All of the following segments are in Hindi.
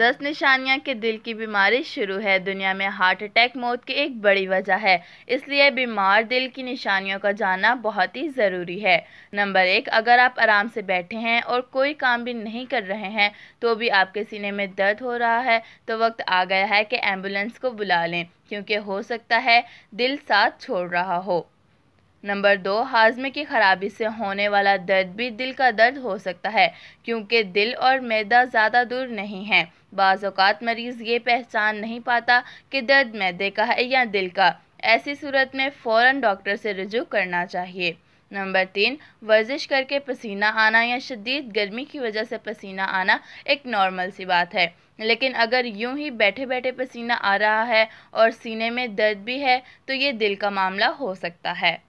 दस निशानियां के दिल की बीमारी शुरू है दुनिया में हार्ट अटैक मौत की एक बड़ी वजह है इसलिए बीमार दिल की निशानियों का जानना बहुत ही ज़रूरी है नंबर एक अगर आप आराम से बैठे हैं और कोई काम भी नहीं कर रहे हैं तो भी आपके सीने में दर्द हो रहा है तो वक्त आ गया है कि एम्बुलेंस को बुला लें क्योंकि हो सकता है दिल साथ छोड़ रहा हो नंबर दो हाजमे की खराबी से होने वाला दर्द भी दिल का दर्द हो सकता है क्योंकि दिल और मैदा ज़्यादा दूर नहीं है बाज़ात मरीज़ ये पहचान नहीं पाता कि दर्द मैदे का है या दिल का ऐसी सूरत में फ़ौर डॉक्टर से रजू करना चाहिए नंबर तीन वर्जिश करके पसीना आना या शदीद गर्मी की वजह से पसीना आना एक नॉर्मल सी बात है लेकिन अगर यूं ही बैठे बैठे पसीना आ रहा है और सीने में दर्द भी है तो ये दिल का मामला हो सकता है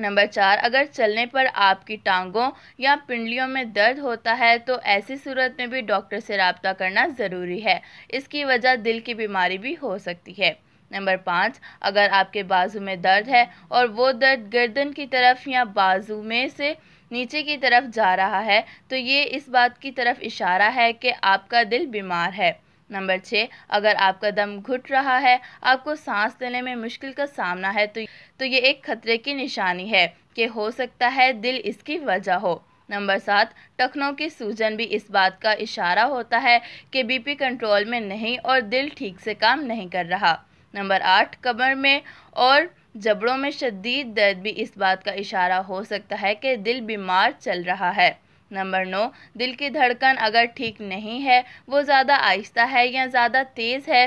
नंबर चार अगर चलने पर आपकी टांगों या पिंडलियों में दर्द होता है तो ऐसी सूरत में भी डॉक्टर से रबता करना ज़रूरी है इसकी वजह दिल की बीमारी भी हो सकती है नंबर पाँच अगर आपके बाजू में दर्द है और वो दर्द गर्दन की तरफ या बाजू में से नीचे की तरफ जा रहा है तो ये इस बात की तरफ इशारा है कि आपका दिल बीमार है नंबर छः अगर आपका दम घुट रहा है आपको सांस लेने में मुश्किल का सामना है तो तो ये एक खतरे की निशानी है कि हो सकता है दिल इसकी वजह हो नंबर सात टखनों की सूजन भी इस बात का इशारा होता है कि बीपी कंट्रोल में नहीं और दिल ठीक से काम नहीं कर रहा नंबर आठ कमर में और जबड़ों में शदीद दर्द भी इस बात का इशारा हो सकता है कि दिल बीमार चल रहा है नंबर नौ दिल की धड़कन अगर ठीक नहीं है वो ज़्यादा आहिस्ता है या ज़्यादा तेज़ है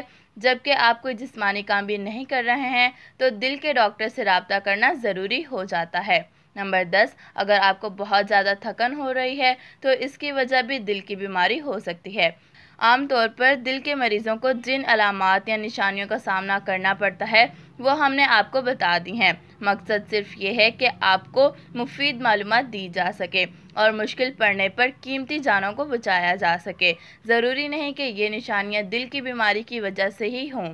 जबकि आप कोई जिस्मानी काम भी नहीं कर रहे हैं तो दिल के डॉक्टर से रबता करना ज़रूरी हो जाता है नंबर दस अगर आपको बहुत ज़्यादा थकन हो रही है तो इसकी वजह भी दिल की बीमारी हो सकती है आमतौर पर दिल के मरीज़ों को जिन अलामत या निशानियों का सामना करना पड़ता है वो हमने आपको बता दी हैं मकसद सिर्फ ये है कि आपको मुफीद मालूम दी जा सके और मुश्किल पड़ने पर कीमती जानों को बचाया जा सके ज़रूरी नहीं कि ये निशानियाँ दिल की बीमारी की वजह से ही हों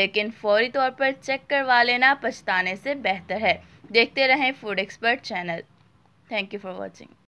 लेकिन फौरी तौर पर चेक करवा लेना पछताने से बेहतर है देखते रहें food expert channel thank you for watching